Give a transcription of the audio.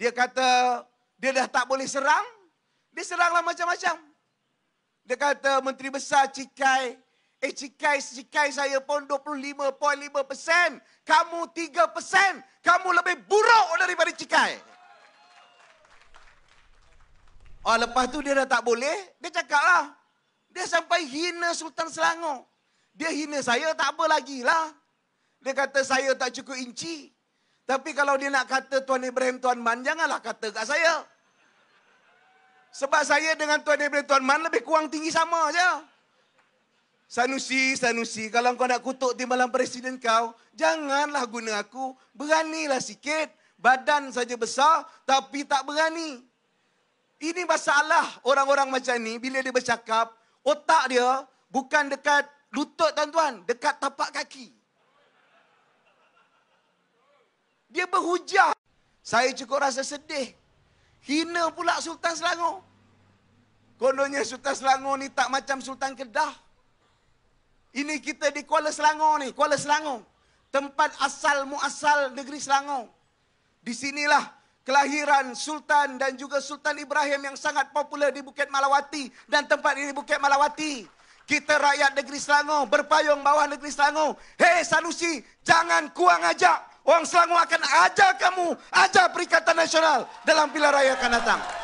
Dia kata dia dah tak boleh serang. Dia seranglah macam-macam. Dia kata Menteri Besar Cikai. Eh Cikai, Cikai saya pun 25.5 Kamu 3 Kamu lebih buruk daripada Cikai. Oh, lepas tu dia dah tak boleh. Dia cakap lah. Dia sampai hina Sultan Selangor. Dia hina saya tak apa lagi lah. Dia kata saya tak cukup inci. Tapi kalau dia nak kata Tuan Ibrahim Tuan Man, janganlah kata kat saya. Sebab saya dengan Tuan Ibrahim Tuan Man lebih kurang tinggi sama aja. Sanusi, Sanusi, kalau kau nak kutuk timbalan presiden kau, janganlah guna aku. Beranilah sikit. Badan saja besar, tapi tak berani. Ini masalah orang-orang macam ni bila dia bercakap, otak dia bukan dekat lutut tuan-tuan, dekat tapak kaki. Dia berhujah. Saya cukup rasa sedih. Hina pula Sultan Selangor. Kononnya Sultan Selangor ni tak macam Sultan Kedah. Ini kita di Kuala Selangor ni. Kuala Selangor. Tempat asal muasal negeri Selangor. Di sinilah kelahiran Sultan dan juga Sultan Ibrahim yang sangat popular di Bukit Malawati. Dan tempat ini Bukit Malawati. Kita rakyat negeri Selangor berpayung bawah negeri Selangor. Hei Sanusi, jangan kuang ajak. Wang Selangor akan ajak kamu, ajak Perikatan Nasional dalam pilihan raya akan datang.